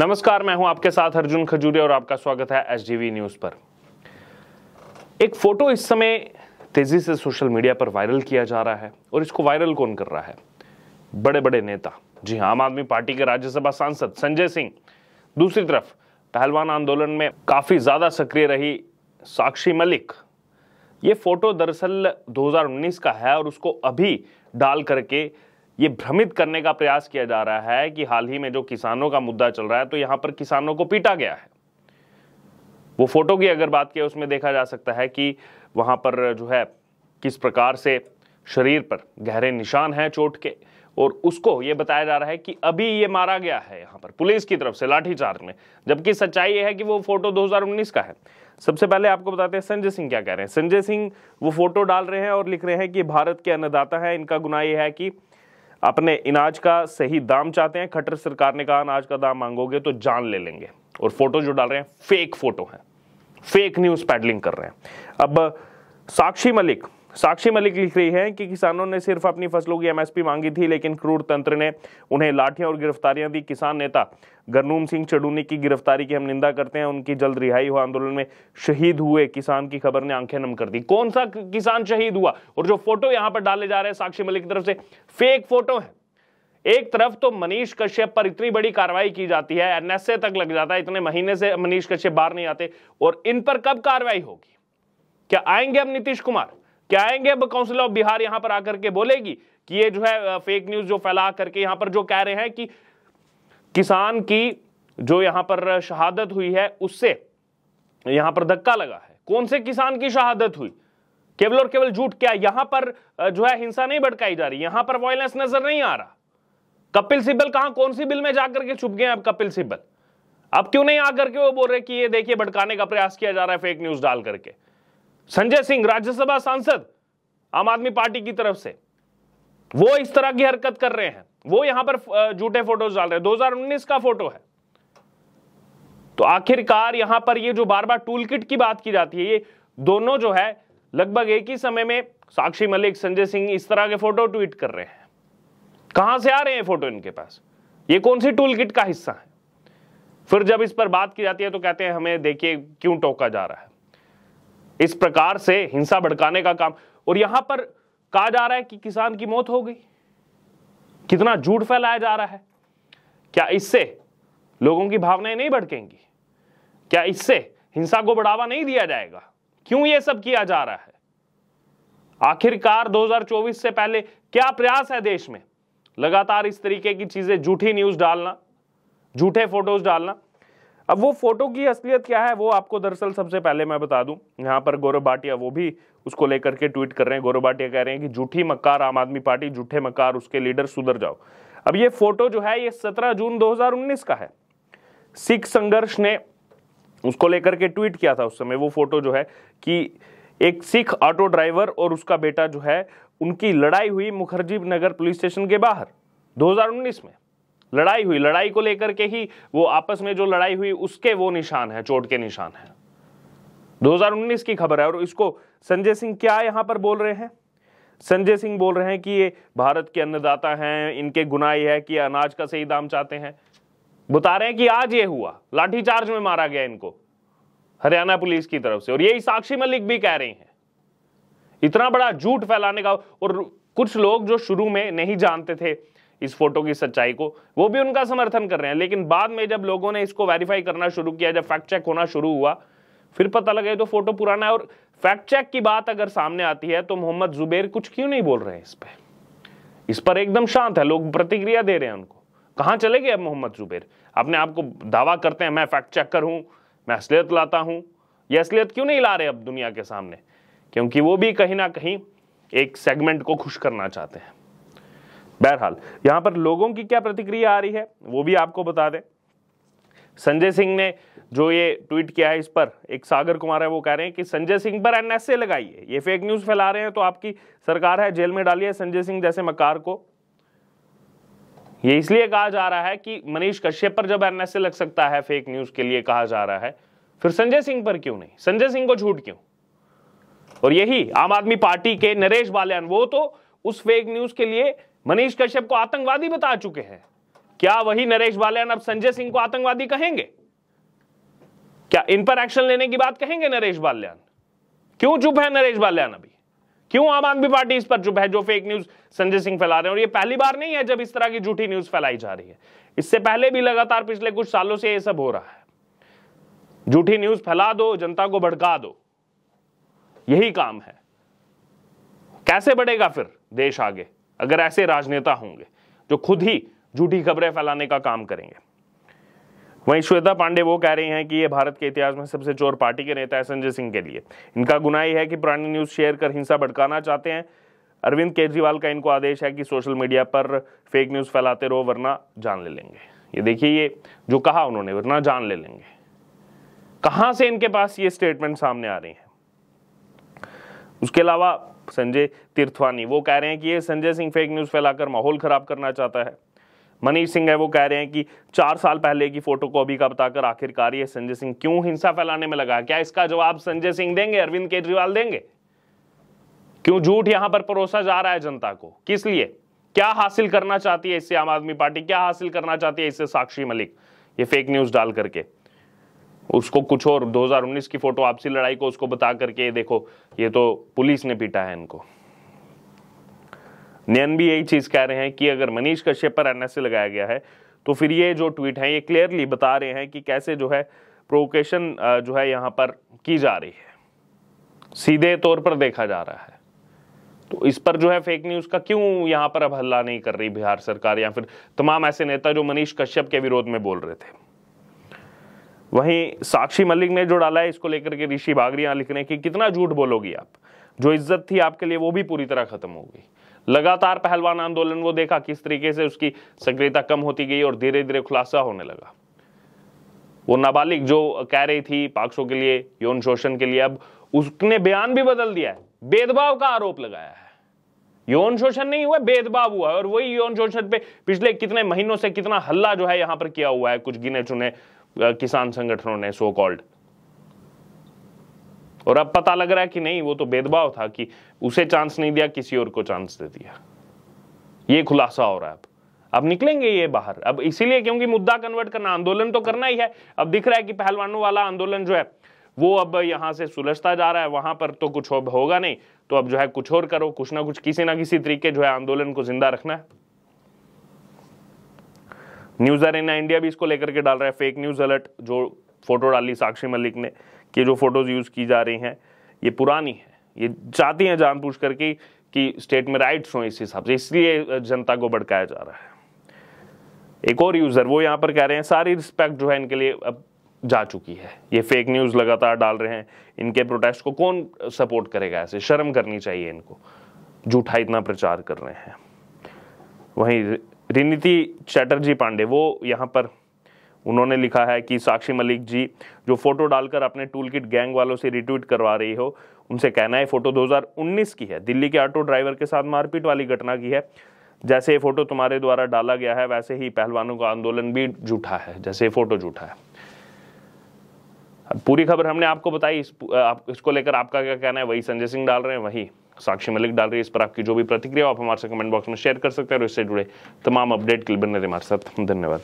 नमस्कार मैं हूं आपके साथ अर्जुन खजूरिया और आपका स्वागत है एच न्यूज पर एक फोटो इस समय तेजी से सोशल मीडिया पर वायरल किया जा रहा है और इसको वायरल कौन कर रहा है बड़े बड़े नेता जी हाँ आम आदमी पार्टी के राज्यसभा सांसद संजय सिंह दूसरी तरफ पहलवान आंदोलन में काफी ज्यादा सक्रिय रही साक्षी मलिक ये फोटो दरअसल 2019 का है और उसको अभी डाल करके ये भ्रमित करने का प्रयास किया जा रहा है कि हाल ही में जो किसानों का मुद्दा चल रहा है तो यहां पर किसानों को पीटा गया है वो फोटो की अगर बात की उसमें देखा जा सकता है कि वहां पर जो है किस प्रकार से शरीर पर गहरे निशान है चोट के और उसको ये बताया जा रहा है कि अभी ये मारा गया है यहां पर पुलिस की तरफ से लाठीचार्ज में जबकि सच्चाई ये है कि वो फोटो 2019 का है सबसे पहले आपको बताते हैं संजय सिंह क्या कह रहे हैं संजय सिंह वो फोटो डाल रहे हैं और लिख रहे हैं कि भारत के अन्नदाता है इनका गुना यह है कि अपने इनाज का सही दाम चाहते हैं खट्टर सरकार ने कहा अनाज का दाम मांगोगे तो जान ले लेंगे और फोटो जो डाल रहे हैं फेक फोटो है फेक न्यूज पैडलिंग कर रहे हैं अब साक्षी मलिक साक्षी मलिक लिख रही है कि किसानों ने सिर्फ अपनी फसलों की एमएसपी मांगी थी लेकिन क्रूर तंत्र ने उन्हें लाठियां और गिरफ्तारियां दी किसान नेता गरनूम सिंह चडूनी की गिरफ्तारी की हम निंदा करते हैं उनकी जल्द रिहाई हुआ आंदोलन में शहीद हुए किसान की खबर ने आंखें नम कर दी कौन सा किसान शहीद हुआ और जो फोटो यहां पर डाले जा रहे हैं साक्षी मलिक की तरफ से फेक फोटो है एक तरफ तो मनीष कश्यप पर इतनी बड़ी कार्रवाई की जाती है एनएसए तक लग जाता है इतने महीने से मनीष कश्यप बाहर नहीं आते और इन पर कब कार्रवाई होगी क्या आएंगे अब नीतीश कुमार क्या आएंगे अब काउंसिल ऑफ बिहार यहां पर आकर के बोलेगी कि ये जो है फेक न्यूज जो फैला करके यहां पर जो कह रहे हैं कि किसान की जो यहां पर शहादत हुई है उससे यहां पर धक्का लगा है कौन से किसान की शहादत हुई केवल और केवल झूठ क्या यहां पर जो है हिंसा नहीं भड़काई जा रही यहां पर वॉयलेंस नजर नहीं आ रहा कपिल सिब्बल कहां कौन सी बिल में जाकर के छुप गए अब कपिल सिब्बल अब क्यों नहीं आकर के वो बोल रहे कि ये देखिए भड़काने का प्रयास किया जा रहा है फेक न्यूज डाल करके संजय सिंह राज्यसभा सांसद आम आदमी पार्टी की तरफ से वो इस तरह की हरकत कर रहे हैं वो यहां पर झूठे फोटोज डाल रहे हैं 2019 का फोटो है तो आखिरकार यहां पर ये जो बार बार टूल किट की बात की जाती है ये दोनों जो है लगभग एक ही समय में साक्षी मलिक संजय सिंह इस तरह के फोटो ट्वीट कर रहे हैं कहां से आ रहे हैं फोटो इनके पास ये कौन सी टूल किट का हिस्सा है फिर जब इस पर बात की जाती है तो कहते हैं हमें देखिए क्यों टोका जा रहा है इस प्रकार से हिंसा भड़काने का काम और यहां पर कहा जा रहा है कि किसान की मौत हो गई कितना झूठ फैलाया जा रहा है क्या इससे लोगों की भावनाएं नहीं भड़केंगी क्या इससे हिंसा को बढ़ावा नहीं दिया जाएगा क्यों यह सब किया जा रहा है आखिरकार 2024 से पहले क्या प्रयास है देश में लगातार इस तरीके की चीजें झूठी न्यूज डालना झूठे फोटोज डालना अब वो फोटो की असलियत क्या है वो आपको दरअसल सबसे पहले मैं बता दूं यहाँ पर गौरव भाटिया वो भी उसको लेकर के ट्वीट कर रहे हैं गौरव भाटिया कह रहे हैं कि झूठी मक्कार आम आदमी पार्टी झूठे मक्कार उसके लीडर सुधर जाओ अब ये फोटो जो है ये सत्रह जून दो का है सिख संघर्ष ने उसको लेकर के ट्वीट किया था उस समय वो फोटो जो है कि एक सिख ऑटो ड्राइवर और उसका बेटा जो है उनकी लड़ाई हुई मुखर्जी नगर पुलिस स्टेशन के बाहर 2019 में लड़ाई हुई लड़ाई को लेकर के ही वो आपस में जो लड़ाई हुई उसके वो निशान है चोट के निशान है 2019 की खबर है और इसको संजय सिंह क्या यहां पर बोल रहे हैं संजय सिंह बोल रहे हैं कि ये भारत के अन्नदाता हैं इनके गुनाई है कि अनाज का सही दाम चाहते हैं बता रहे हैं कि आज ये हुआ लाठीचार्ज में मारा गया इनको हरियाणा पुलिस की तरफ से और यही साक्षी मलिक भी कह रही हैं इतना बड़ा झूठ फैलाने का और कुछ लोग जो शुरू में नहीं जानते थे इस फोटो की सच्चाई को वो भी उनका समर्थन कर रहे हैं लेकिन बाद में जब लोगों ने इसको वेरीफाई करना शुरू किया जब फैक्ट चेक होना शुरू हुआ फिर पता लगे तो फोटो पुराना है और फैक्ट चेक की बात अगर सामने आती है तो मोहम्मद जुबेर कुछ क्यों नहीं बोल रहे हैं इस पर इस पर एकदम शांत है लोग प्रतिक्रिया दे रहे हैं उनको कहा चले गए अब मोहम्मद जुबेर अपने आप को दावा करते हैं मैं फैक्ट चेकर हूं मैं असलियत लाता हूँ ये असलियत क्यों नहीं ला रहे अब दुनिया के सामने क्योंकि वो भी कहीं ना कहीं एक सेगमेंट को खुश करना चाहते हैं बहरहाल यहां पर लोगों की क्या प्रतिक्रिया आ रही है वो भी आपको बता दें संजय सिंह ने जो ये ट्वीट किया है इस पर एक सागर कुमार है वो कह रहे हैं कि संजय सिंह पर एनएसए लगाइए ये फेक न्यूज फैला रहे हैं तो आपकी सरकार है जेल में डालिए संजय सिंह जैसे मकार को ये इसलिए कहा जा रहा है कि मनीष कश्यप पर जब एनएसए लग सकता है फेक न्यूज के लिए कहा जा रहा है फिर संजय सिंह पर क्यों नहीं संजय सिंह को झूठ क्यों और यही आम आदमी पार्टी के नरेश बालियान वो तो उस फेक न्यूज के लिए मनीष कश्यप को आतंकवादी बता चुके हैं क्या वही नरेश बालियान अब संजय सिंह को आतंकवादी कहेंगे क्या इन पर एक्शन लेने की बात कहेंगे नरेश बाल्यान क्यों चुप है नरेश बाल्यान अभी क्यों आम आदमी पार्टी इस पर चुप है जो फेक न्यूज संजय सिंह फैला रहे हैं और ये पहली बार नहीं है जब इस तरह की झूठी न्यूज फैलाई जा रही है इससे पहले भी लगातार पिछले कुछ सालों से यह सब हो रहा है झूठी न्यूज फैला दो जनता को भड़का दो यही काम है कैसे बढ़ेगा फिर देश आगे अगर ऐसे राजनेता होंगे जो खुद ही झूठी खबरें फैलाने का काम करेंगे वहीं श्वेता पांडे वो कह रही हैं कि ये भारत के इतिहास में सबसे चोर पार्टी के नेता है संजय सिंह के लिए इनका गुना ही है कि पुरानी न्यूज़ शेयर कर हिंसा भड़काना चाहते हैं अरविंद केजरीवाल का इनको आदेश है कि सोशल मीडिया पर फेक न्यूज़ फैलाते रहो वरना जान ले लेंगे ये देखिए ये जो कहा उन्होंने वरना जान ले लेंगे कहां से इनके पास ये स्टेटमेंट सामने आ रही है उसके अलावा संजय तीर्थवानी वो कह रहे हैं कि ये संजय सिंह फेक न्यूज़ फैलाकर माहौल ख़राब करना चाहता है मनीष सिंह है वो कह रहे हैं कि चार साल पहले की फोटो कॉपी का बताकर आखिरकार ये संजय सिंह क्यों हिंसा फैलाने में लगा क्या इसका जवाब संजय सिंह देंगे अरविंद केजरीवाल देंगे क्यों झूठ यहां पर परोसा जा रहा है जनता को किस लिए क्या हासिल करना चाहती है इससे आम आदमी पार्टी क्या हासिल करना चाहती है इससे साक्षी मलिक ये फेक न्यूज डाल करके उसको कुछ और 2019 की फोटो आपसी लड़ाई को उसको बता करके ये देखो ये तो पुलिस ने पीटा है इनको नयन भी यही चीज कह रहे हैं कि अगर मनीष कश्यप पर एनएसए लगाया गया है तो फिर ये जो ट्वीट है ये क्लियरली बता रहे हैं कि कैसे जो है प्रोवोकेशन जो है यहाँ पर की जा रही है सीधे तौर पर देखा जा रहा है तो इस पर जो है फेक न्यूज का क्यों यहाँ पर अब हल्ला नहीं कर रही बिहार सरकार या फिर तमाम ऐसे नेता जो मनीष कश्यप के विरोध में बोल रहे थे वहीं साक्षी मलिक ने जो डाला है इसको लेकर के ऋषि बागरिया लिख रहे हैं कि कितना झूठ बोलोगी आप जो इज्जत थी आपके लिए वो भी पूरी तरह खत्म हो गई लगातार पहलवान आंदोलन वो देखा किस तरीके से उसकी सक्रियता कम होती गई और धीरे धीरे खुलासा होने लगा वो नाबालिग जो कह रही थी पाक्सो के लिए यौन शोषण के लिए अब उसने बयान भी बदल दिया है भेदभाव का आरोप लगाया है यौन शोषण नहीं हुआ भेदभाव हुआ है और वही यौन शोषण पे पिछले कितने महीनों से कितना हल्ला जो है यहाँ पर किया हुआ है कुछ गिने चुने किसान संगठनों ने सो कॉल्ड और अब पता लग रहा है कि नहीं वो तो भेदभाव था कि उसे चांस नहीं दिया किसी और को चांस दे दिया ये खुलासा हो रहा है अब अब निकलेंगे ये बाहर अब इसीलिए क्योंकि मुद्दा कन्वर्ट करना आंदोलन तो करना ही है अब दिख रहा है कि पहलवानों वाला आंदोलन जो है वो अब यहां से सुलझता जा रहा है वहां पर तो कुछ होगा नहीं तो अब जो है कुछ और करो कुछ ना कुछ किसी ना किसी तरीके जो है आंदोलन को जिंदा रखना है न्यूज अरेना इंडिया भी इसको लेकर के डाल रहा है फेक न्यूज अलर्ट जो फोटो डाली साक्षी मलिक ने कि जो फोटोज यूज की जा रही हैं ये पुरानी है ये चाहती हैं जानबूझ करके कि स्टेट में राइट्स हों इस हिसाब से इसलिए जनता को भड़काया जा रहा है एक और यूजर वो यहाँ पर कह रहे हैं सारी रिस्पेक्ट जो है इनके लिए अब जा चुकी है ये फेक न्यूज लगातार डाल रहे हैं इनके प्रोटेस्ट को कौन सपोर्ट करेगा ऐसे शर्म करनी चाहिए इनको झूठा इतना प्रचार कर रहे हैं वहीं रिनीति चैटर्जी पांडे वो यहाँ पर उन्होंने लिखा है कि साक्षी मलिक जी जो फोटो डालकर अपने टूल किट गैंग वालों से रिट्वीट करवा रही हो उनसे कहना है फोटो 2019 की है दिल्ली के ऑटो ड्राइवर के साथ मारपीट वाली घटना की है जैसे ये फोटो तुम्हारे द्वारा डाला गया है वैसे ही पहलवानों का आंदोलन भी झूठा है जैसे ये फोटो झूठा है पूरी खबर हमने आपको बताई इस, आप, इसको लेकर आपका क्या कहना है वही संजय सिंह डाल रहे हैं वही साक्षी मलिक डाल रही है इस पर आपकी जो भी प्रतिक्रिया आप हमारे साथ कमेंट बॉक्स में शेयर कर सकते हैं और इससे जुड़े तमाम अपडेट के लिए बने रहे हमारे साथ धन्यवाद